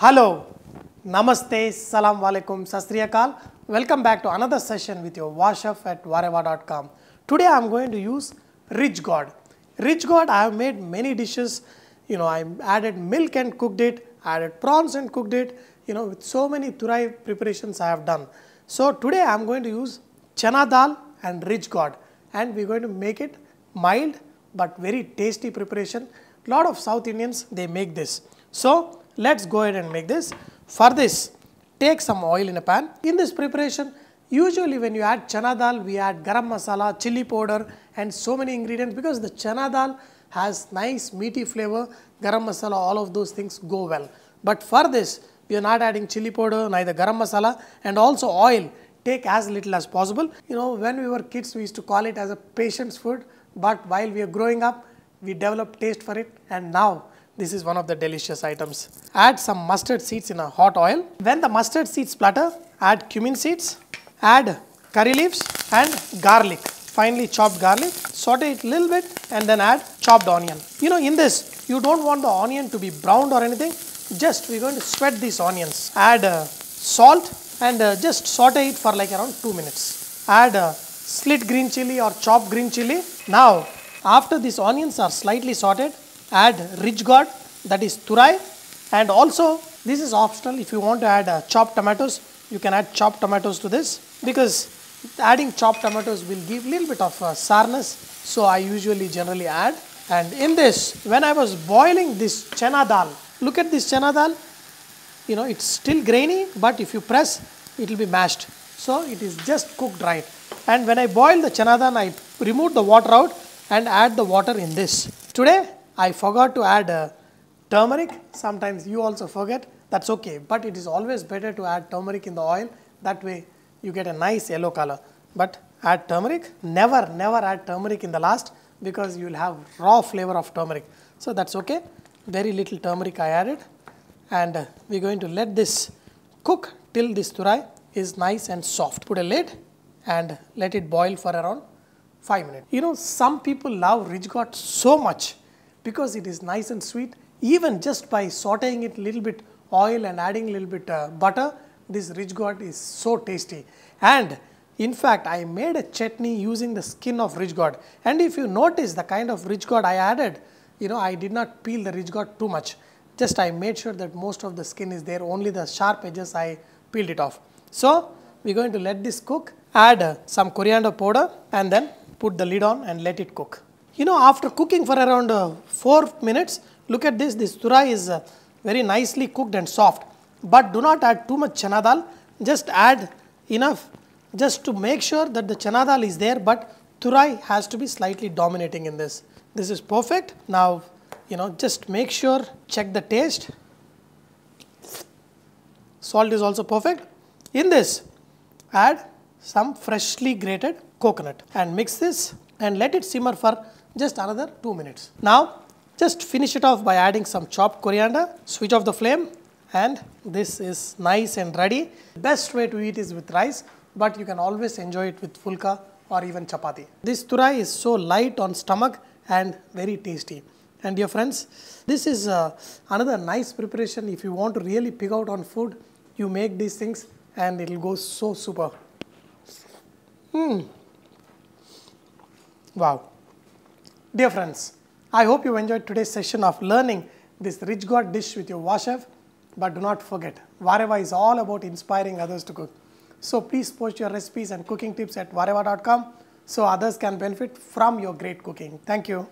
Hello, Namaste, Salam Walekum, Sastriyakal. Welcome back to another session with your washup at vareva.com. Today I am going to use rich God. Rich God, I have made many dishes. You know, I added milk and cooked it, added prawns and cooked it. You know, with so many thurai preparations I have done. So today I am going to use chana dal and rich God. and we are going to make it mild but very tasty preparation. Lot of South Indians, they make this. So, let's go ahead and make this. For this, take some oil in a pan. In this preparation, usually when you add chana dal, we add garam masala, chili powder and so many ingredients because the chana dal has nice meaty flavor, garam masala, all of those things go well. But for this, we are not adding chili powder, neither garam masala and also oil. Take as little as possible. You know, when we were kids, we used to call it as a patient's food but while we are growing up, we develop taste for it and now this is one of the delicious items. Add some mustard seeds in a hot oil. When the mustard seeds splutter, add cumin seeds, add curry leaves and garlic, finely chopped garlic. Saute it a little bit and then add chopped onion. You know in this, you don't want the onion to be browned or anything, just we're going to sweat these onions. Add uh, salt and uh, just saute it for like around 2 minutes. Add uh, slit green chili or chopped green chili now, after these onions are slightly sorted, add rich gourd that is turai and also this is optional if you want to add uh, chopped tomatoes, you can add chopped tomatoes to this because adding chopped tomatoes will give little bit of uh, sourness. So I usually generally add and in this when I was boiling this chana dal, look at this chana dal, you know it's still grainy but if you press it will be mashed. So it is just cooked right and when I boil the chana dal I remove the water out and add the water in this. Today, I forgot to add uh, turmeric. Sometimes you also forget. That's okay. But it is always better to add turmeric in the oil. That way, you get a nice yellow color. But add turmeric. Never, never add turmeric in the last because you will have raw flavor of turmeric. So that's okay. Very little turmeric I added. And uh, we're going to let this cook till this turai is nice and soft. Put a lid and let it boil for around 5 minutes. You know, some people love ridge gourd so much because it is nice and sweet. Even just by sauteing it a little bit oil and adding a little bit uh, butter, this ridge gourd is so tasty. And in fact, I made a chutney using the skin of ridge gourd. And if you notice the kind of ridge gourd I added, you know, I did not peel the ridge gourd too much. Just I made sure that most of the skin is there, only the sharp edges I peeled it off. So, we are going to let this cook, add uh, some coriander powder and then Put the lid on and let it cook. You know after cooking for around uh, 4 minutes, look at this, this tura is uh, very nicely cooked and soft. But do not add too much chana dal, just add enough just to make sure that the chana dal is there but turai has to be slightly dominating in this. This is perfect. Now, you know, just make sure, check the taste. Salt is also perfect. In this, add some freshly grated coconut and mix this and let it simmer for just another 2 minutes. Now just finish it off by adding some chopped coriander, switch off the flame and this is nice and ready. Best way to eat is with rice but you can always enjoy it with fulka or even chapati. This turai is so light on stomach and very tasty. And dear friends, this is uh, another nice preparation if you want to really pick out on food, you make these things and it will go so super. Hmm. Wow. Dear friends, I hope you enjoyed today's session of learning this rich God dish with your washef. But do not forget, Vareva is all about inspiring others to cook. So please post your recipes and cooking tips at vareva.com so others can benefit from your great cooking. Thank you.